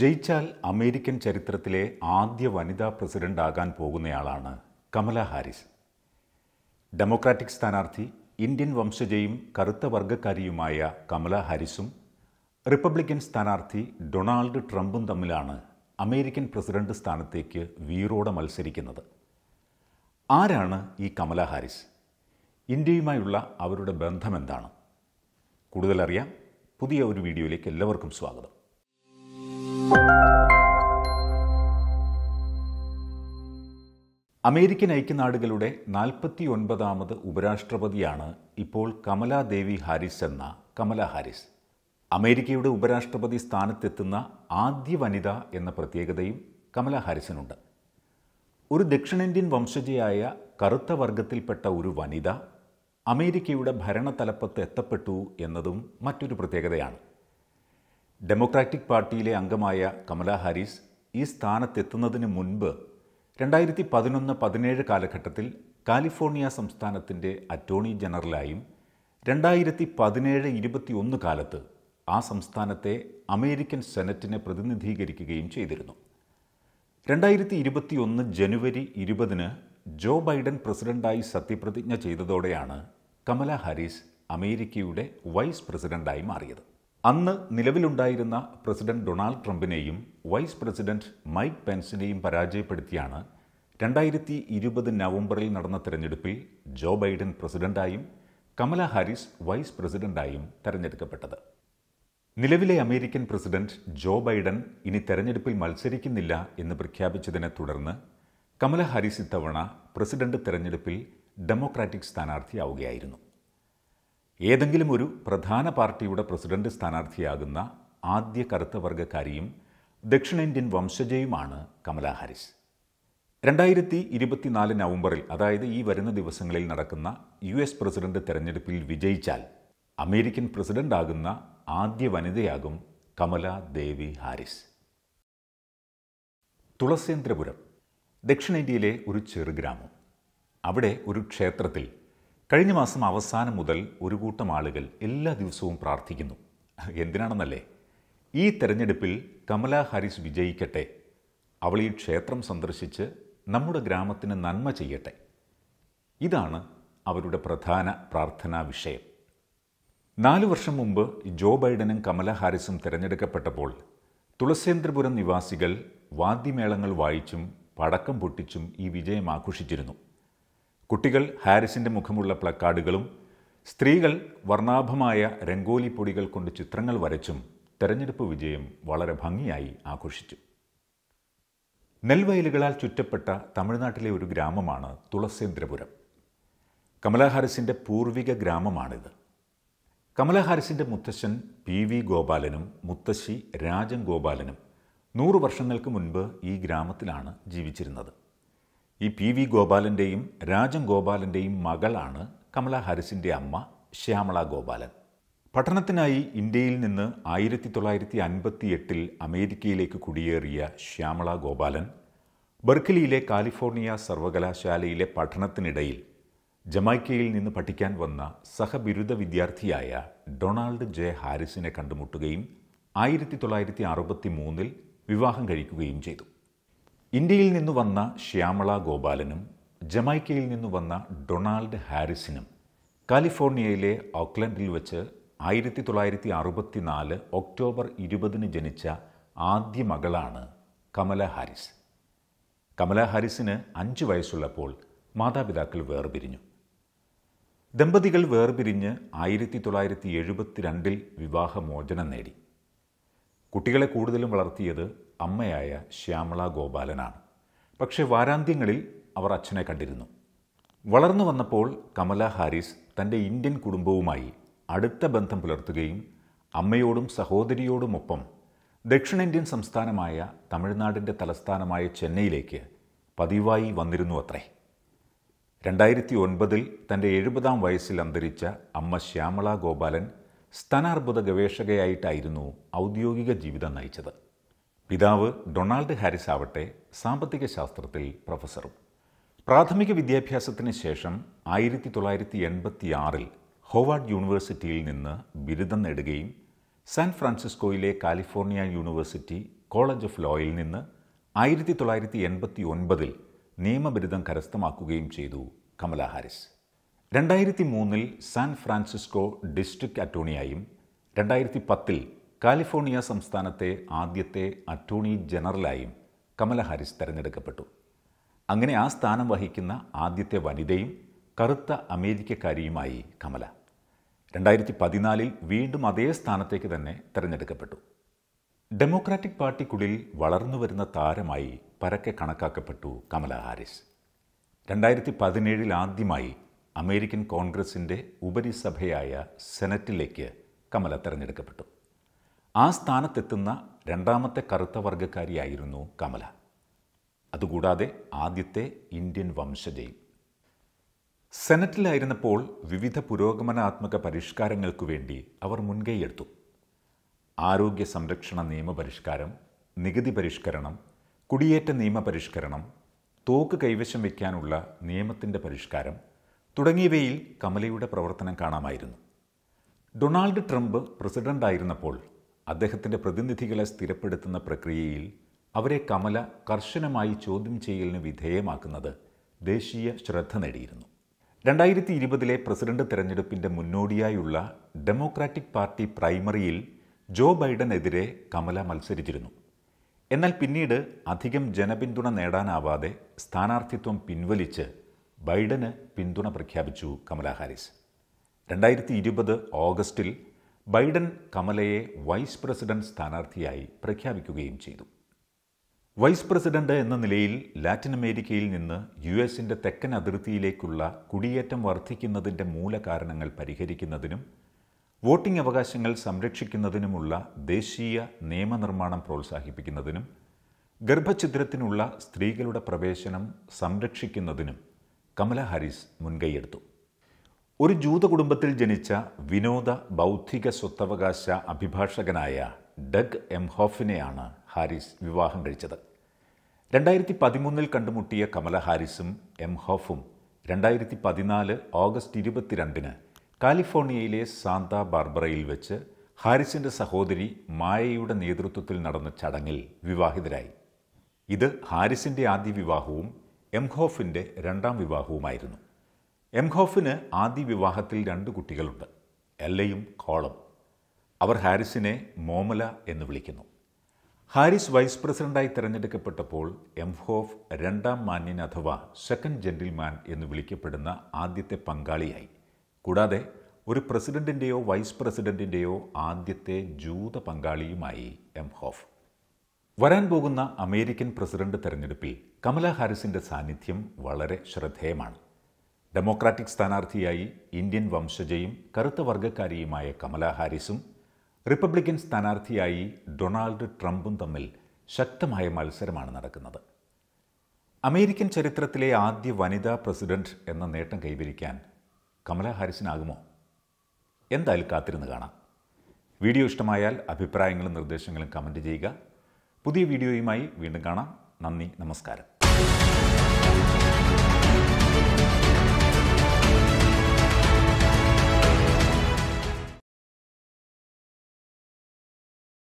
ജയിച്ചാൽ അമേരിക്കൻ ചരിത്രത്തിലെ ആദ്യ വനിതാ പ്രസിഡന്റ് ആകാൻ പോകുന്നയാളാണ് കമല ഹാരിസ് ഡെമോക്രാറ്റിക് സ്ഥാനാർത്ഥി ഇന്ത്യൻ വംശജയും കറുത്ത വർഗക്കാരിയുമായ കമല ഹാരിസും റിപ്പബ്ലിക്കൻ സ്ഥാനാർത്ഥി ഡൊണാൾഡ് ട്രംപും തമ്മിലാണ് അമേരിക്കൻ പ്രസിഡന്റ് സ്ഥാനത്തേക്ക് വീറോടെ മത്സരിക്കുന്നത് ആരാണ് ഈ കമല ഹാരിസ് ഇന്ത്യയുമായുള്ള അവരുടെ ബന്ധം എന്താണ് കൂടുതലറിയാം പുതിയ ഒരു വീഡിയോയിലേക്ക് എല്ലാവർക്കും സ്വാഗതം അമേരിക്കൻ ഐക്യനാടുകളുടെ നാൽപ്പത്തി ഒൻപതാമത് ഉപരാഷ്ട്രപതിയാണ് ഇപ്പോൾ കമലാ ദേവി ഹാരിസ് എന്ന കമല ഹാരിസ് അമേരിക്കയുടെ ഉപരാഷ്ട്രപതി സ്ഥാനത്തെത്തുന്ന ആദ്യ വനിത എന്ന പ്രത്യേകതയും കമല ഹാരിസിനുണ്ട് ഒരു ദക്ഷിണേന്ത്യൻ വംശജയായ കറുത്ത വർഗത്തിൽപ്പെട്ട ഒരു വനിത അമേരിക്കയുടെ ഭരണതലപ്പത്ത് എത്തപ്പെട്ടു എന്നതും മറ്റൊരു പ്രത്യേകതയാണ് ഡെമോക്രാറ്റിക് പാർട്ടിയിലെ അംഗമായ കമലാ ഹാരിസ് ഈ സ്ഥാനത്തെത്തുന്നതിന് മുൻപ് രണ്ടായിരത്തി പതിനൊന്ന് പതിനേഴ് കാലഘട്ടത്തിൽ കാലിഫോർണിയ സംസ്ഥാനത്തിൻ്റെ അറ്റോർണി ജനറലായും രണ്ടായിരത്തി പതിനേഴ് ഇരുപത്തിയൊന്ന് കാലത്ത് ആ സംസ്ഥാനത്തെ അമേരിക്കൻ സെനറ്റിനെ പ്രതിനിധീകരിക്കുകയും ചെയ്തിരുന്നു രണ്ടായിരത്തി ഇരുപത്തിയൊന്ന് ജനുവരി ഇരുപതിന് ജോ ബൈഡൻ പ്രസിഡന്റായി സത്യപ്രതിജ്ഞ ചെയ്തതോടെയാണ് കമല ഹാരിസ് അമേരിക്കയുടെ വൈസ് പ്രസിഡന്റായി മാറിയത് അന്ന് നിലവിലുണ്ടായിരുന്ന പ്രസിഡന്റ് ഡൊണാൾഡ് ട്രംപിനെയും വൈസ് പ്രസിഡന്റ് മൈക്ക് പെൻസിനെയും പരാജയപ്പെടുത്തിയാണ് രണ്ടായിരത്തി ഇരുപത് നവംബറിൽ നടന്ന തെരഞ്ഞെടുപ്പിൽ ജോ ബൈഡൻ പ്രസിഡന്റായും കമല ഹാരിസ് വൈസ് പ്രസിഡന്റായും തെരഞ്ഞെടുക്കപ്പെട്ടത് നിലവിലെ അമേരിക്കൻ പ്രസിഡന്റ് ജോ ബൈഡൻ ഇനി തെരഞ്ഞെടുപ്പിൽ മത്സരിക്കുന്നില്ല എന്ന് പ്രഖ്യാപിച്ചതിനെ തുടർന്ന് കമല ഹാരിസ് ഇത്തവണ പ്രസിഡന്റ് തെരഞ്ഞെടുപ്പിൽ ഡെമോക്രാറ്റിക് സ്ഥാനാർത്ഥിയാവുകയായിരുന്നു ഏതെങ്കിലും ഒരു പ്രധാന പാർട്ടിയുടെ പ്രസിഡന്റ് സ്ഥാനാർത്ഥിയാകുന്ന ആദ്യ കറുത്ത വർഗക്കാരിയും ദക്ഷിണേന്ത്യൻ വംശജയുമാണ് കമല ഹാരിസ് രണ്ടായിരത്തി ഇരുപത്തിനാല് നവംബറിൽ അതായത് ഈ വരുന്ന ദിവസങ്ങളിൽ നടക്കുന്ന യു എസ് പ്രസിഡന്റ് തെരഞ്ഞെടുപ്പിൽ വിജയിച്ചാൽ അമേരിക്കൻ പ്രസിഡന്റ് ആകുന്ന ആദ്യ വനിതയാകും കമല ദേവി ഹാരിസ് തുളസേന്ദ്രപുരം ദക്ഷിണേന്ത്യയിലെ ഒരു ചെറുഗ്രാമം അവിടെ ഒരു ക്ഷേത്രത്തിൽ കഴിഞ്ഞ മാസം അവസാനം മുതൽ ഒരു കൂട്ടം ആളുകൾ എല്ലാ ദിവസവും പ്രാർത്ഥിക്കുന്നു എന്തിനാണെന്നല്ലേ ഈ തെരഞ്ഞെടുപ്പിൽ കമല ഹാരിസ് വിജയിക്കട്ടെ അവൾ ഈ ക്ഷേത്രം സന്ദർശിച്ച് നമ്മുടെ ഗ്രാമത്തിന് നന്മ ചെയ്യട്ടെ ഇതാണ് അവരുടെ പ്രധാന പ്രാർത്ഥനാ വിഷയം നാലു വർഷം മുമ്പ് ജോ ബൈഡനും കമല ഹാരിസും തിരഞ്ഞെടുക്കപ്പെട്ടപ്പോൾ തുളസേന്ദ്രപുരം നിവാസികൾ വാദ്യമേളങ്ങൾ വായിച്ചും പടക്കം പൊട്ടിച്ചും ഈ വിജയം ആഘോഷിച്ചിരുന്നു കുട്ടികൾ ഹാരിസിൻ്റെ മുഖമുള്ള പ്ലക്കാർഡുകളും സ്ത്രീകൾ വർണ്ണാഭമായ രംഗോലി പൊടികൾ കൊണ്ട് ചിത്രങ്ങൾ വരച്ചും തെരഞ്ഞെടുപ്പ് വിജയം വളരെ ഭംഗിയായി ആഘോഷിച്ചു നെൽവയലുകളാൽ ചുറ്റപ്പെട്ട തമിഴ്നാട്ടിലെ ഒരു ഗ്രാമമാണ് തുളസേന്ദ്രപുരം കമലാഹാരിസിൻ്റെ പൂർവിക ഗ്രാമമാണിത് കമലാഹാരിസിൻ്റെ മുത്തശ്ശൻ പി വി ഗോപാലനും മുത്തശ്ശി രാജൻ ഗോപാലനും നൂറു വർഷങ്ങൾക്ക് മുൻപ് ഈ ഗ്രാമത്തിലാണ് ജീവിച്ചിരുന്നത് ഈ പി വി ഗോപാലൻ്റെയും രാജൻ ഗോപാലൻ്റെയും മകളാണ് കമല ഹാരിസിൻ്റെ അമ്മ ശ്യാമള ഗോപാലൻ പഠനത്തിനായി ഇന്ത്യയിൽ നിന്ന് ആയിരത്തി തൊള്ളായിരത്തി അൻപത്തി എട്ടിൽ അമേരിക്കയിലേക്ക് കുടിയേറിയ ശ്യാമള ഗോപാലൻ ബെർക്കിലിയിലെ കാലിഫോർണിയ സർവകലാശാലയിലെ പഠനത്തിനിടയിൽ ജമാക്കയിൽ നിന്ന് പഠിക്കാൻ വന്ന സഹബിരുദ വിദ്യാർത്ഥിയായ ഡൊണാൾഡ് ജെ ഹാരിസിനെ കണ്ടുമുട്ടുകയും ആയിരത്തി തൊള്ളായിരത്തി അറുപത്തി മൂന്നിൽ വിവാഹം കഴിക്കുകയും ചെയ്തു ഇന്ത്യയിൽ നിന്ന് വന്ന ശ്യാമള ഗോപാലനും ജമൈക്കയിൽ നിന്ന് വന്ന ഡൊണാൾഡ് ഹാരിസിനും കാലിഫോർണിയയിലെ ഓക്ലൻഡിൽ വെച്ച് ആയിരത്തി തൊള്ളായിരത്തി നാല് ഒക്ടോബർ ഇരുപതിന് ജനിച്ച ആദ്യ മകളാണ് കമല ഹാരിസ് കമല ഹാരിസിന് അഞ്ച് വയസ്സുള്ളപ്പോൾ മാതാപിതാക്കൾ വേർപിരിഞ്ഞു ദമ്പതികൾ വേർപിരിഞ്ഞ് ആയിരത്തി തൊള്ളായിരത്തി എഴുപത്തിരണ്ടിൽ വിവാഹമോചനം നേടി കുട്ടികളെ കൂടുതലും വളർത്തിയത് അമ്മയായ ശ്യാമള ഗോപാലനാണ് പക്ഷേ വാരാന്ത്യങ്ങളിൽ അവർ അച്ഛനെ കണ്ടിരുന്നു വളർന്നു വന്നപ്പോൾ കമല ഹാരിസ് തൻ്റെ ഇന്ത്യൻ കുടുംബവുമായി അടുത്ത ബന്ധം പുലർത്തുകയും അമ്മയോടും സഹോദരിയോടുമൊപ്പം ദക്ഷിണേന്ത്യൻ സംസ്ഥാനമായ തമിഴ്നാടിൻ്റെ തലസ്ഥാനമായ ചെന്നൈയിലേക്ക് പതിവായി വന്നിരുന്നു അത്രേ രണ്ടായിരത്തി ഒൻപതിൽ തൻ്റെ എഴുപതാം വയസ്സിൽ അന്തരിച്ച അമ്മ ശ്യാമള ഗോപാലൻ സ്തനാർബുദ ഗവേഷകയായിട്ടായിരുന്നു ഔദ്യോഗിക ജീവിതം നയിച്ചത് പിതാവ് ഡൊണാൾഡ് ഹാരിസ് ആവട്ടെ സാമ്പത്തിക ശാസ്ത്രത്തിൽ പ്രൊഫസറും പ്രാഥമിക വിദ്യാഭ്യാസത്തിന് ശേഷം ആയിരത്തി തൊള്ളായിരത്തി എൺപത്തിയാറിൽ ഹോവാർഡ് യൂണിവേഴ്സിറ്റിയിൽ നിന്ന് ബിരുദം നേടുകയും സാൻ ഫ്രാൻസിസ്കോയിലെ കാലിഫോർണിയ യൂണിവേഴ്സിറ്റി കോളേജ് ഓഫ് ലോയിൽ നിന്ന് ആയിരത്തി തൊള്ളായിരത്തി എൺപത്തി ഒൻപതിൽ നിയമബിരുദം കരസ്ഥമാക്കുകയും ചെയ്തു കമല ഹാരിസ് രണ്ടായിരത്തി മൂന്നിൽ സാൻ ഫ്രാൻസിസ്കോ ഡിസ്ട്രിക്ട് അറ്റോർണിയായും രണ്ടായിരത്തി പത്തിൽ കാലിഫോർണിയ സംസ്ഥാനത്തെ ആദ്യത്തെ അറ്റോർണി ജനറലായും കമല ഹാരിസ് തെരഞ്ഞെടുക്കപ്പെട്ടു അങ്ങനെ ആ സ്ഥാനം വഹിക്കുന്ന ആദ്യത്തെ വനിതയും കറുത്ത അമേരിക്കക്കാരിയുമായി കമല രണ്ടായിരത്തി പതിനാലിൽ വീണ്ടും അതേ സ്ഥാനത്തേക്ക് തന്നെ തെരഞ്ഞെടുക്കപ്പെട്ടു ഡെമോക്രാറ്റിക് പാർട്ടിക്കുള്ളിൽ വളർന്നുവരുന്ന താരമായി പരക്കെ കണക്കാക്കപ്പെട്ടു കമല ഹാരിസ് രണ്ടായിരത്തി പതിനേഴിൽ ആദ്യമായി അമേരിക്കൻ കോൺഗ്രസിൻ്റെ ഉപരിസഭയായ സെനറ്റിലേക്ക് കമല തെരഞ്ഞെടുക്കപ്പെട്ടു ആ സ്ഥാനത്തെത്തുന്ന രണ്ടാമത്തെ കറുത്ത വർഗക്കാരിയായിരുന്നു കമല അതുകൂടാതെ ആദ്യത്തെ ഇന്ത്യൻ വംശജയും സെനറ്റിലായിരുന്നപ്പോൾ വിവിധ പുരോഗമനാത്മക പരിഷ്കാരങ്ങൾക്കു വേണ്ടി അവർ മുൻകൈയെടുത്തു ആരോഗ്യ സംരക്ഷണ നിയമപരിഷ്കാരം നികുതി പരിഷ്കരണം കുടിയേറ്റ നിയമപരിഷ്കരണം തോക്ക് കൈവശം വയ്ക്കാനുള്ള നിയമത്തിൻ്റെ പരിഷ്കാരം തുടങ്ങിയവയിൽ കമലയുടെ പ്രവർത്തനം കാണാമായിരുന്നു ഡൊണാൾഡ് ട്രംപ് പ്രസിഡൻ്റായിരുന്നപ്പോൾ അദ്ദേഹത്തിൻ്റെ പ്രതിനിധികളെ സ്ഥിരപ്പെടുത്തുന്ന പ്രക്രിയയിൽ അവരെ കമല കർശനമായി ചോദ്യം ചെയ്യലിന് വിധേയമാക്കുന്നത് ദേശീയ ശ്രദ്ധ നേടിയിരുന്നു രണ്ടായിരത്തി ഇരുപതിലെ പ്രസിഡന്റ് തെരഞ്ഞെടുപ്പിൻ്റെ മുന്നോടിയായുള്ള ഡെമോക്രാറ്റിക് പാർട്ടി പ്രൈമറിയിൽ ജോ ബൈഡനെതിരെ കമല മത്സരിച്ചിരുന്നു എന്നാൽ പിന്നീട് അധികം ജനപിന്തുണ നേടാനാവാതെ സ്ഥാനാർത്ഥിത്വം പിൻവലിച്ച് ബൈഡന് പിന്തുണ പ്രഖ്യാപിച്ചു കമലാ ഹാരിസ് രണ്ടായിരത്തി ഇരുപത് ഓഗസ്റ്റിൽ ബൈഡൻ കമലയെ വൈസ് പ്രസിഡന്റ് സ്ഥാനാർത്ഥിയായി പ്രഖ്യാപിക്കുകയും ചെയ്തു വൈസ് പ്രസിഡന്റ് എന്ന നിലയിൽ ലാറ്റിൻ അമേരിക്കയിൽ നിന്ന് യു എസിൻ്റെ തെക്കൻ അതിർത്തിയിലേക്കുള്ള കുടിയേറ്റം വർദ്ധിക്കുന്നതിൻ്റെ മൂലകാരണങ്ങൾ പരിഹരിക്കുന്നതിനും വോട്ടിംഗ് അവകാശങ്ങൾ സംരക്ഷിക്കുന്നതിനുമുള്ള ദേശീയ നിയമനിർമ്മാണം പ്രോത്സാഹിപ്പിക്കുന്നതിനും ഗർഭഛിദ്രത്തിനുള്ള സ്ത്രീകളുടെ പ്രവേശനം സംരക്ഷിക്കുന്നതിനും കമല ഹാരിസ് മുൻകൈയെടുത്തു ഒരു ജൂത കുടുംബത്തിൽ ജനിച്ച വിനോദ ബൗദ്ധിക സ്വത്തവകാശ അഭിഭാഷകനായ ഡഗ് എം ഹോഫിനെയാണ് ഹാരിസ് വിവാഹം കഴിച്ചത് രണ്ടായിരത്തി പതിമൂന്നിൽ കണ്ടുമുട്ടിയ കമല ഹാരിസും എം ഹോഫും രണ്ടായിരത്തി പതിനാല് ഓഗസ്റ്റ് ഇരുപത്തിരണ്ടിന് കാലിഫോർണിയയിലെ സാന്താ ബാർബറയിൽ വെച്ച് ഹാരിസിൻ്റെ സഹോദരി മായയുടെ നേതൃത്വത്തിൽ നടന്ന ചടങ്ങിൽ വിവാഹിതരായി ഇത് ഹാരിസിൻ്റെ ആദ്യ വിവാഹവും എംഹോഫിൻ്റെ രണ്ടാം വിവാഹവുമായിരുന്നു ഹോഫിന് ആദ്യ വിവാഹത്തിൽ രണ്ട് കുട്ടികളുണ്ട് എല്ലയും കോളം അവർ ഹാരിസിനെ മോമല എന്ന് വിളിക്കുന്നു ഹാരിസ് വൈസ് പ്രസിഡന്റായി തിരഞ്ഞെടുക്കപ്പെട്ടപ്പോൾ ഹോഫ് രണ്ടാം മാന്യൻ അഥവാ സെക്കൻഡ് ജെന്റിൽമാൻ എന്ന് വിളിക്കപ്പെടുന്ന ആദ്യത്തെ പങ്കാളിയായി കൂടാതെ ഒരു പ്രസിഡന്റിൻ്റെയോ വൈസ് പ്രസിഡന്റിൻ്റെയോ ആദ്യത്തെ ജൂത പങ്കാളിയുമായി ഹോഫ് വരാൻ പോകുന്ന അമേരിക്കൻ പ്രസിഡന്റ് തെരഞ്ഞെടുപ്പിൽ കമല ഹാരിസിൻ്റെ സാന്നിധ്യം വളരെ ശ്രദ്ധേയമാണ് ഡെമോക്രാറ്റിക് സ്ഥാനാർത്ഥിയായി ഇന്ത്യൻ വംശജയും കറുത്ത വർഗക്കാരിയുമായ കമല ഹാരിസും റിപ്പബ്ലിക്കൻ സ്ഥാനാർത്ഥിയായി ഡൊണാൾഡ് ട്രംപും തമ്മിൽ ശക്തമായ മത്സരമാണ് നടക്കുന്നത് അമേരിക്കൻ ചരിത്രത്തിലെ ആദ്യ വനിതാ പ്രസിഡന്റ് എന്ന നേട്ടം കൈവരിക്കാൻ കമല ഹാരിസിനാകുമോ എന്തായാലും കാത്തിരുന്ന് കാണാം വീഡിയോ ഇഷ്ടമായാൽ അഭിപ്രായങ്ങളും നിർദ്ദേശങ്ങളും കമൻറ്റ് ചെയ്യുക പുതിയ വീഡിയോയുമായി വീണ്ടും കാണാം നന്ദി നമസ്കാരം